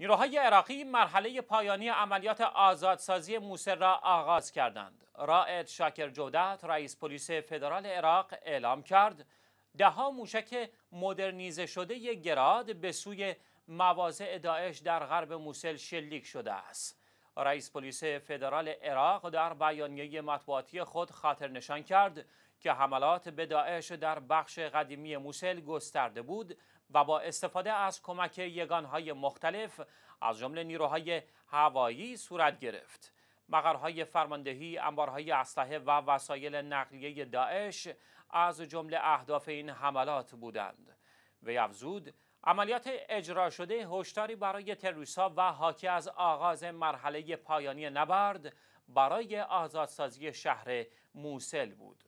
نیروهای عراقی مرحله پایانی عملیات آزادسازی موسر را آغاز کردند. رائد شاکر جودت رئیس پلیس فدرال عراق اعلام کرد دهها موشک مدرنیزه شده گراد به سوی مواضع داعش در غرب موسل شلیک شده است. رئیس پلیس فدرال عراق در بیانیه مطبوعاتی خود خاطر نشان کرد که حملات به داعش در بخش قدیمی موسل گسترده بود و با استفاده از کمک یگانهای مختلف از جمله نیروهای هوایی صورت گرفت. مقرهای فرماندهی، انبارهای اسلحه و وسایل نقلیه داعش از جمله اهداف این حملات بودند. وی افزود عملیات اجرا شده هشداری برای تلویسا و حاکی از آغاز مرحله پایانی نبرد برای آزادسازی شهر موسل بود